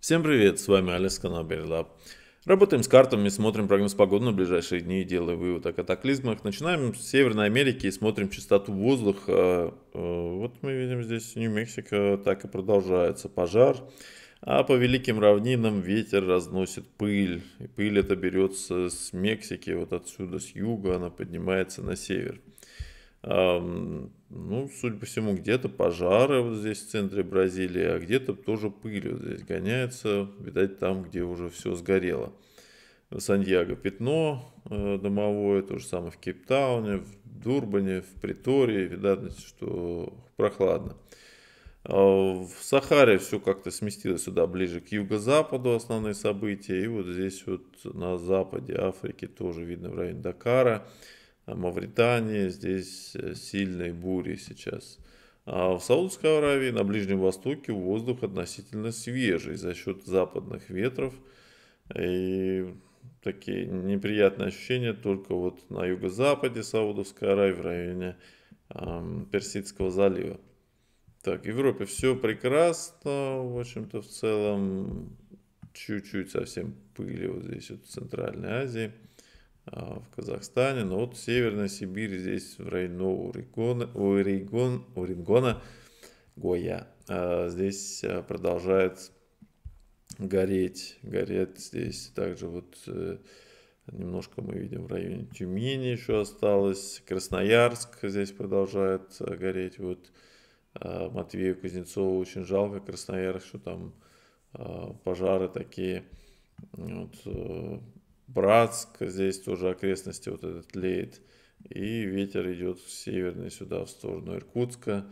Всем привет, с вами Алекс, канал Берлаб. Работаем с картами, смотрим прогноз погоды на ближайшие дни, делаем вывод о катаклизмах. Начинаем с Северной Америки и смотрим частоту воздуха. Э, вот мы видим здесь Нью-Мексико, так и продолжается пожар. А по великим равнинам ветер разносит пыль. И пыль это берется с Мексики, вот отсюда, с юга, она поднимается на север. Ну, судя по всему, где-то пожары вот здесь в центре Бразилии, а где-то тоже пыль вот здесь гоняется, видать, там, где уже все сгорело. В Саньяго пятно э, домовое, то же самое в Кейптауне, в Дурбане, в Притории, видать, что прохладно. А в Сахаре все как-то сместилось сюда, ближе к юго-западу основные события. И вот здесь вот на западе Африки тоже видно в районе Дакара. Э, Мавритания, здесь э, сильные бури сейчас. А в Саудовской Аравии на Ближнем Востоке воздух относительно свежий за счет западных ветров. И такие неприятные ощущения только вот на юго-западе Саудовской Аравии, в районе э, Персидского залива. Так, в Европе все прекрасно, в общем-то, в целом чуть-чуть совсем пыли вот здесь, вот в Центральной Азии. А, в Казахстане, но вот Северная Сибирь здесь в районе Орегона, Орегон, Орегона, Гоя. А, здесь а, продолжает гореть, горят здесь также вот э, немножко мы видим в районе Тюмени еще осталось, Красноярск здесь продолжает гореть, вот Матвею Кузнецову очень жалко Красноярск, что там пожары такие, вот, э, Братск, здесь тоже окрестности вот этот леет. И ветер идет в северный сюда, в сторону Иркутска.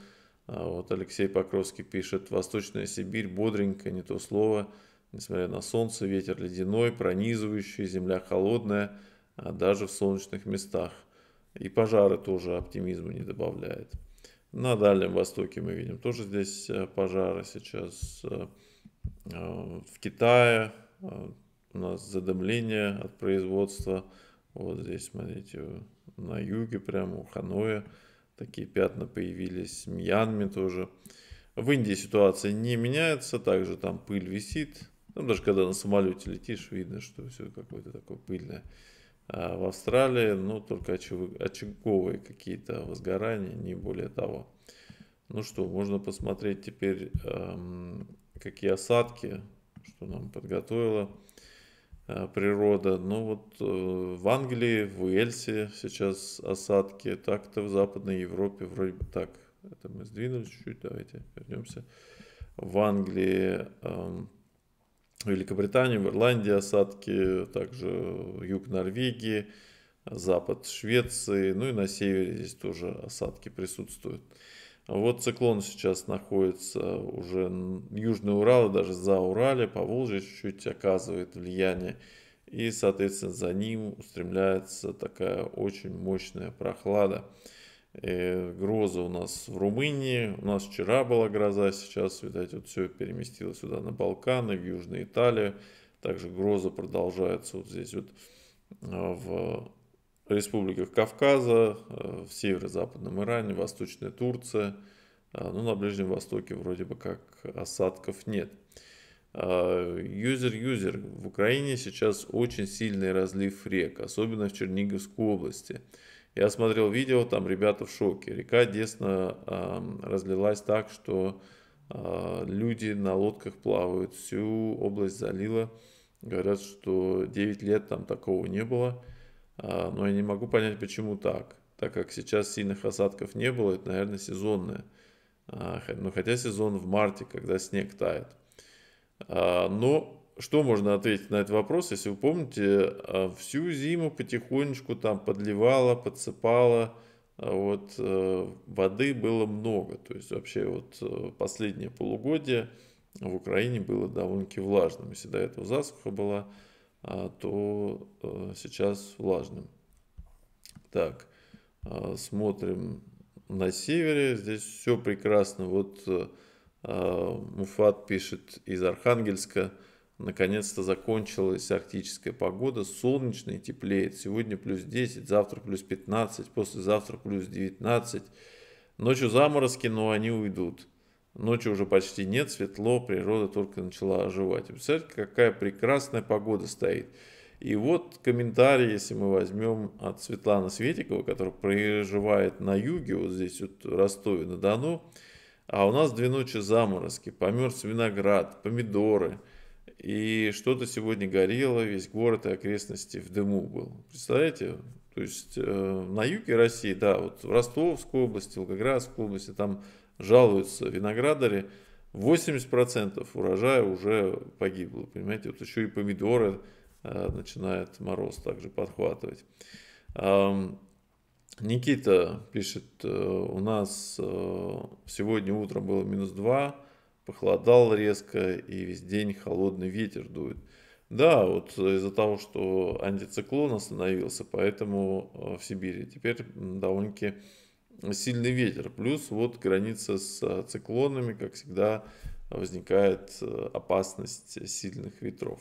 А вот Алексей Покровский пишет, Восточная Сибирь бодренько, не то слово, несмотря на солнце, ветер ледяной, пронизывающий, земля холодная, а даже в солнечных местах. И пожары тоже оптимизма не добавляет. На Дальнем Востоке мы видим тоже здесь э, пожары сейчас э, э, в Китае, у нас задымление от производства. Вот здесь, смотрите, на юге прямо у Ханоя такие пятна появились, в Мьянме тоже. В Индии ситуация не меняется, также там пыль висит. Там ну, даже когда на самолете летишь, видно, что все какое-то такое пыльное. А в Австралии, ну, только очаговые какие-то возгорания, не более того. Ну что, можно посмотреть теперь, эм, какие осадки, что нам подготовило Э, природа. Ну вот э, в Англии, в Уэльсе сейчас осадки, так-то в Западной Европе вроде бы так. Это мы сдвинули чуть-чуть, давайте вернемся. В Англии, эм, в Великобритании, в Ирландии осадки, также юг Норвегии, запад Швеции, ну и на севере здесь тоже осадки присутствуют. Вот циклон сейчас находится уже южный Урал, даже за Урале, по Волжье чуть-чуть оказывает влияние. И, соответственно, за ним устремляется такая очень мощная прохлада. И э, гроза у нас в Румынии, у нас вчера была гроза, сейчас, видать, вот все переместилось сюда на Балканы, в Южную Италию. Также гроза продолжается вот здесь вот а, в республиках Кавказа, э, в северо-западном Иране, восточной Турции, а, Ну, на Ближнем Востоке вроде бы как осадков нет. Юзер-юзер. А, в Украине сейчас очень сильный разлив рек, особенно в Черниговской области. Я смотрел видео, там ребята в шоке. Река Десна а, разлилась так, что люди на лодках плавают. Всю область залила. Говорят, что 9 лет там такого не было. А, но я не могу понять, почему так. Так как сейчас сильных осадков не было, это, наверное, сезонное. Но а, ну, хотя сезон в марте, когда снег тает. А, но что можно ответить на этот вопрос, если вы помните, всю зиму потихонечку там подливало, подсыпало, вот э, воды было много. То есть вообще вот э, последнее полугодие в Украине было довольно-таки влажным. Если до этого засуха была, а, то э, сейчас влажным. Так, а, смотрим на севере. Здесь все прекрасно. Вот э, а, Муфат пишет из Архангельска. Наконец-то закончилась арктическая погода, солнечно и теплеет. Сегодня плюс 10, завтра плюс 15, послезавтра плюс 19. Ночью заморозки, но они уйдут. Ночи уже почти нет, светло, природа только начала оживать. Представляете, какая прекрасная погода стоит. И вот комментарий, если мы возьмем от Светланы Светикова, которая проживает на юге, вот здесь вот в Ростове-на-Дону, а у нас две ночи заморозки, померз виноград, помидоры, и что-то сегодня горело, весь город и окрестности в дыму был. Представляете? То есть э, на юге России, да, вот в Ростовской области, Волгоградской области, там жалуются виноградари, 80% урожая уже погибло, понимаете, вот еще и помидоры э, начинает мороз также подхватывать. Эм, Никита пишет, э, у нас э, сегодня утром было минус 2, похолодало резко и весь день холодный ветер дует. Да, вот из-за того, что антициклон остановился, поэтому э, в Сибири теперь довольно-таки сильный ветер. Плюс вот граница с э, циклонами, как всегда, возникает э, опасность сильных ветров.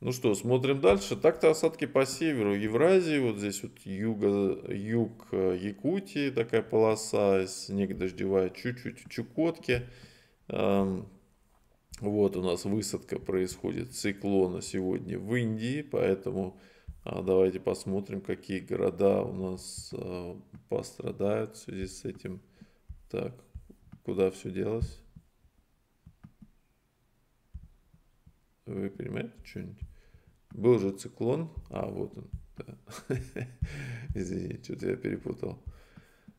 Ну что, смотрим дальше. Так-то осадки по северу Евразии, вот здесь вот юго, юг э, Якутии, такая полоса, снег дождевая, чуть-чуть в Чукотке. Эм, вот у нас высадка происходит циклона сегодня в Индии, поэтому а, давайте посмотрим, какие города у нас а, пострадают в связи с этим. Так, куда все делось? Вы понимаете что-нибудь? Был же циклон. А, вот он. Да. Извините, что-то я перепутал.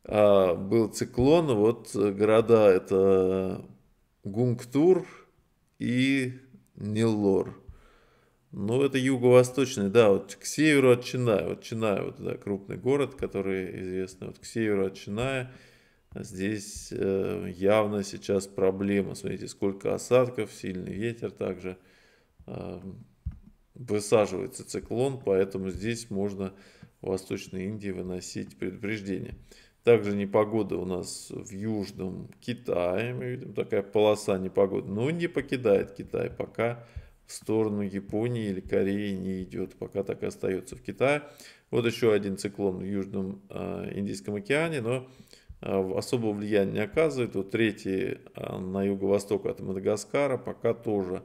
А, был циклон. Вот города это Гунктур и Нилор. Ну, это юго-восточный, да, вот к северу от Чиная. Вот Чиная, вот, да, крупный город, который известный. Вот к северу от Чиная здесь э, явно сейчас проблема. Смотрите, сколько осадков, сильный ветер также. Э, высаживается циклон, поэтому здесь можно в Восточной Индии выносить предупреждение. Также непогода у нас в Южном Китае, мы видим такая полоса непогоды, но ну, не покидает Китай пока в сторону Японии или Кореи не идет, пока так и остается в Китае. Вот еще один циклон в Южном а, Индийском океане, но а, особого влияния не оказывает. Вот третий а, на юго-восток от Мадагаскара пока тоже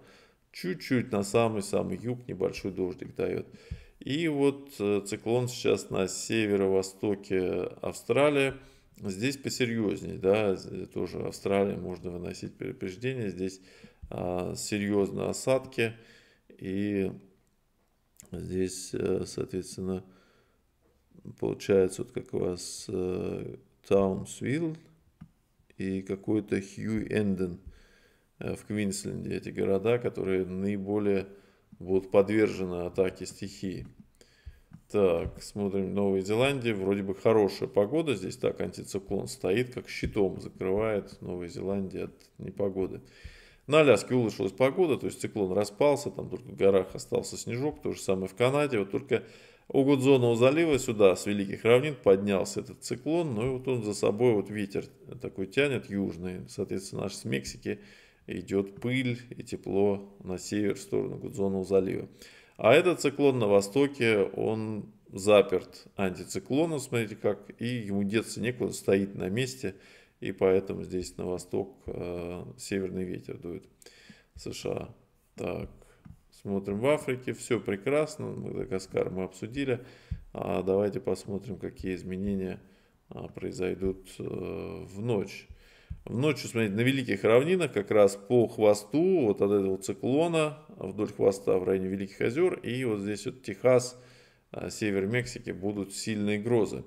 чуть-чуть на самый-самый юг небольшой дождик дает. И вот э, циклон сейчас на северо-востоке Австралии. Здесь посерьезнее, да, тоже Австралия можно выносить предупреждение. Здесь а, серьезные осадки. И здесь, э, соответственно, получается вот как у вас Таунсвилл и какой-то Хью Энден в Квинсленде. Эти города, которые наиболее будут подвержены атаке стихии. Так, смотрим Новая Зеландия. Вроде бы хорошая погода здесь. Так, антициклон стоит, как щитом закрывает Новая Зеландия от непогоды. На Аляске улучшилась погода, то есть циклон распался, там только в горах остался снежок, то же самое в Канаде. Вот только у Гудзонного залива сюда, с Великих равнин, поднялся этот циклон, ну и вот он за собой вот ветер такой тянет южный, соответственно, наш с Мексики идет пыль и тепло на север, в сторону Гудзонного залива. А этот циклон на востоке, он заперт антициклоном, смотрите как, и ему деться некуда, стоит на месте – и поэтому здесь на восток э, северный ветер дует США. Так, смотрим в Африке, все прекрасно, Мадагаскар мы обсудили, а давайте посмотрим, какие изменения а, произойдут э, в ночь. В ночь, смотрите, на Великих Равнинах как раз по хвосту вот от этого циклона вдоль хвоста в районе Великих озер и вот здесь вот Техас, э, север Мексики будут сильные грозы.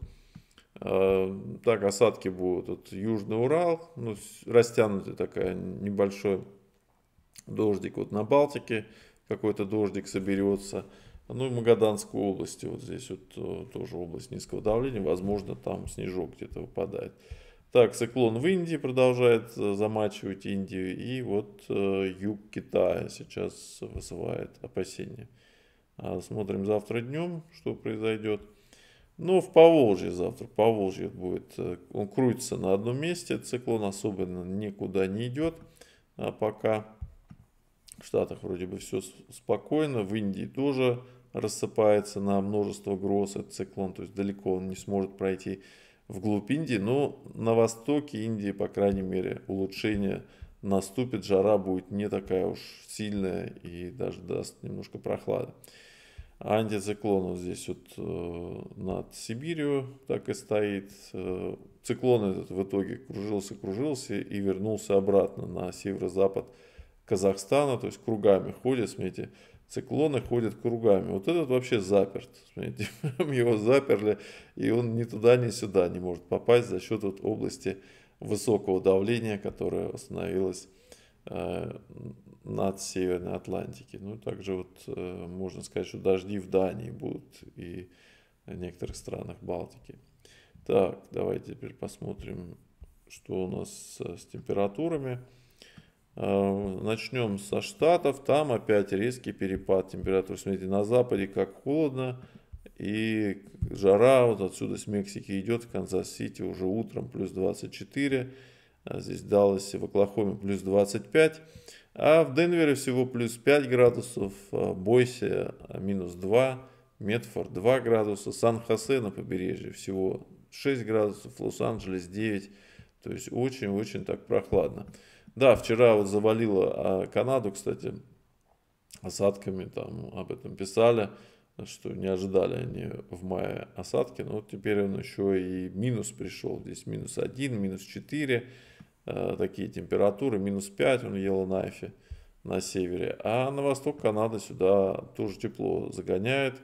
Так, осадки будут от Южный Урал, ну, растянутый такая небольшой дождик. Вот на Балтике какой-то дождик соберется. Ну и Магаданскую область, вот здесь вот э, тоже область низкого давления, возможно, там снежок где-то выпадает. Так, циклон в Индии продолжает э, замачивать Индию, и вот э, юг Китая сейчас вызывает опасения. А смотрим завтра днем, что произойдет. Ну, в Поволжье завтра. Поволжье будет. Э, он крутится на одном месте. Циклон особенно никуда не идет. А пока в Штатах вроде бы все спокойно. В Индии тоже рассыпается на множество гроз этот циклон. То есть далеко он не сможет пройти вглубь Индии. Но ну, на востоке Индии, по крайней мере, улучшение наступит. Жара будет не такая уж сильная и даже даст немножко прохлады. Антициклон вот здесь вот э, над Сибирью так и стоит. Э, циклон этот в итоге кружился, кружился и вернулся обратно на северо-запад Казахстана, то есть кругами ходит, смотрите, циклоны ходят кругами. Вот этот вообще заперт, смотрите, его заперли, и он ни туда, ни сюда не может попасть за счет вот области высокого давления, которое установилось э, над Северной Атлантики. Ну, также вот э, можно сказать, что дожди в Дании будут и в некоторых странах Балтики. Так, давайте теперь посмотрим, что у нас с, с температурами. Э, начнем со Штатов. Там опять резкий перепад температур. Смотрите, на западе как холодно, и жара вот отсюда с Мексики идет в Канзас-Сити уже утром плюс 24. А здесь далось в Оклахоме плюс 25. А в Денвере всего плюс 5 градусов, а Бойсе а минус 2, Медфорд 2 градуса, Сан-Хосе на побережье всего 6 градусов, Лос-Анджелес 9. То есть очень-очень так прохладно. Да, вчера вот завалило а, Канаду, кстати, осадками, там об этом писали, что не ожидали они в мае осадки, но вот теперь он еще и минус пришел, здесь минус 1, минус 4, Э, такие температуры, минус 5 он ел на Айфе на севере, а на восток Канады сюда тоже тепло загоняет,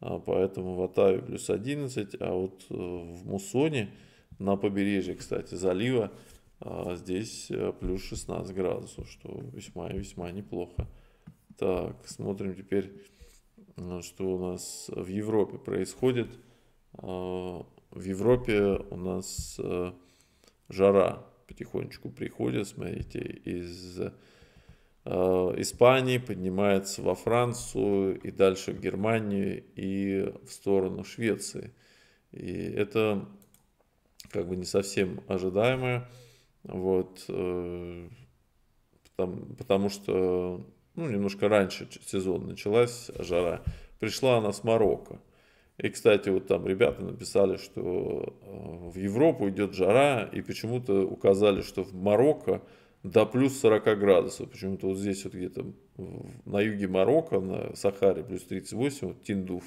а, поэтому в Атаве плюс 11, а вот э, в Мусоне на побережье, кстати, залива а, здесь э, плюс 16 градусов, что весьма и весьма неплохо. Так, смотрим теперь, что у нас в Европе происходит. А, в Европе у нас жара потихонечку приходят, смотрите, из э, Испании поднимается во Францию и дальше в Германию и в сторону Швеции. И это как бы не совсем ожидаемое, вот, э, потому, потому что ну, немножко раньше сезон началась жара, пришла она с Марокко. И, кстати, вот там ребята написали, что э, в Европу идет жара, и почему-то указали, что в Марокко до плюс 40 градусов. Почему-то вот здесь вот где-то на юге Марокко, на Сахаре плюс 38, вот Тиндуф,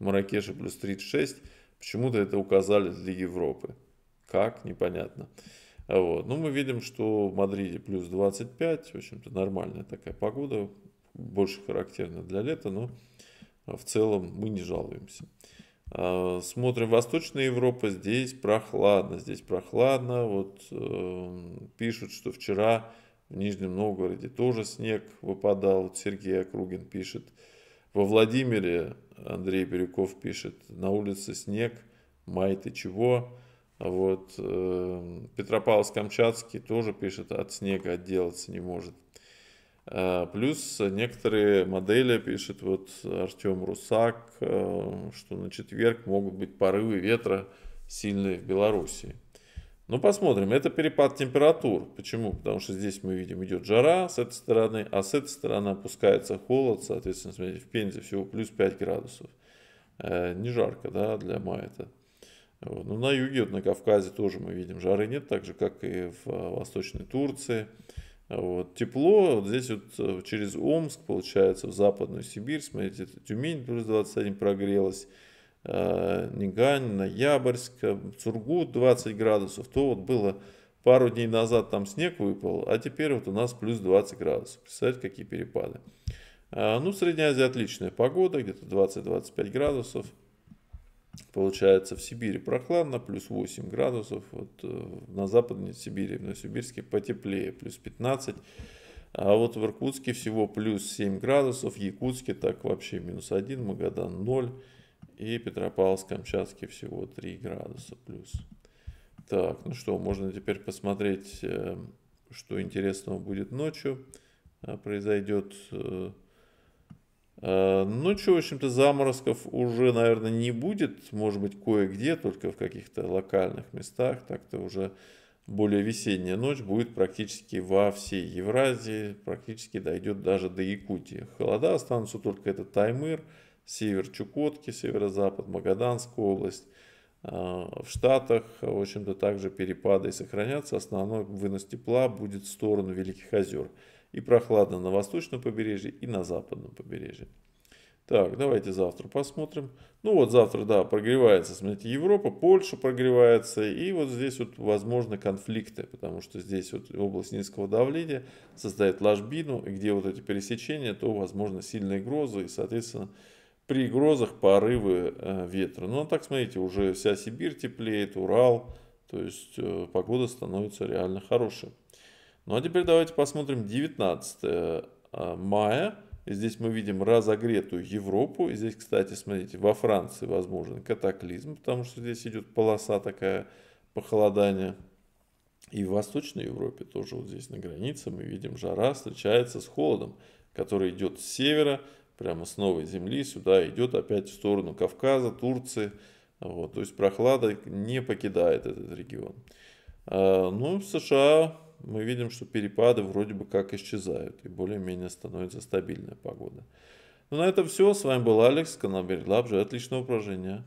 Маракеше плюс 36. Почему-то это указали для Европы. Как, непонятно. А вот. Но ну, мы видим, что в Мадриде плюс 25, в общем-то нормальная такая погода, больше характерна для лета, но а в целом мы не жалуемся. А, смотрим Восточная Европа, здесь прохладно, здесь прохладно. Вот э, пишут, что вчера в Нижнем Новгороде тоже снег выпадал. Вот Сергей Округин пишет. Во Владимире Андрей Бирюков пишет, на улице снег, май ты чего? А вот э, Петропавловск-Камчатский тоже пишет, от снега отделаться не может. Э, плюс некоторые модели, пишет вот Артем Русак, э, что на четверг могут быть порывы ветра сильные в Белоруссии. Ну, посмотрим. Это перепад температур. Почему? Потому что здесь мы видим, идет жара с этой стороны, а с этой стороны опускается холод. Соответственно, смотрите, в Пензе всего плюс 5 градусов. Э, не жарко, да, для мая это. Вот. Ну, на юге, вот на Кавказе тоже мы видим жары нет, так же, как и в Восточной Турции. Вот. Тепло вот здесь вот э, через Омск, получается, в Западную Сибирь, смотрите, Тюмень плюс 21 прогрелась, э, Нигань, Ноябрьск, э, Сургут 20 градусов, то вот было пару дней назад там снег выпал, а теперь вот у нас плюс 20 градусов. Представляете, какие перепады. А, ну, в Средней Азии отличная погода, где-то 20-25 градусов получается в Сибири прохладно, плюс 8 градусов, вот э, на западной Сибири, в Новосибирске потеплее, плюс 15, а вот в Иркутске всего плюс 7 градусов, в Якутске так вообще минус 1, Магадан 0, и Петропавловск-Камчатске всего 3 градуса плюс. Так, ну что, можно теперь посмотреть, э, что интересного будет ночью. Э, произойдет Э, Ночью, ну, в общем-то, заморозков уже, наверное, не будет. Может быть, кое-где, только в каких-то локальных местах. Так-то уже более весенняя ночь будет практически во всей Евразии, практически дойдет даже до Якутии. Холода останутся только это Таймыр, север Чукотки, северо-запад, Магаданская область. Э, в Штатах, в общем-то, также перепады сохранятся. Основной вынос тепла будет в сторону Великих озер и прохладно на восточном побережье и на западном побережье. Так, давайте завтра посмотрим. Ну вот завтра, да, прогревается, смотрите, Европа, Польша прогревается, и вот здесь вот возможны конфликты, потому что здесь вот область низкого давления создает ложбину, и где вот эти пересечения, то возможно сильные грозы, и, соответственно, при грозах порывы э, ветра. Ну а так, смотрите, уже вся Сибирь теплеет, Урал, то есть э, погода становится реально хорошей. Ну а теперь давайте посмотрим 19 э, мая. Здесь мы видим разогретую Европу. И здесь, кстати, смотрите, во Франции возможен катаклизм, потому что здесь идет полоса такая похолодания. И в Восточной Европе тоже вот здесь на границе мы видим жара встречается с холодом, который идет с севера, прямо с новой земли, сюда идет опять в сторону Кавказа, Турции. Вот, то есть прохлада не покидает этот регион. Э, ну, в США мы видим, что перепады вроде бы как исчезают и более-менее становится стабильная погода. Ну на этом все. С вами был Алекс, канал Береглаб. Отличного упражнения.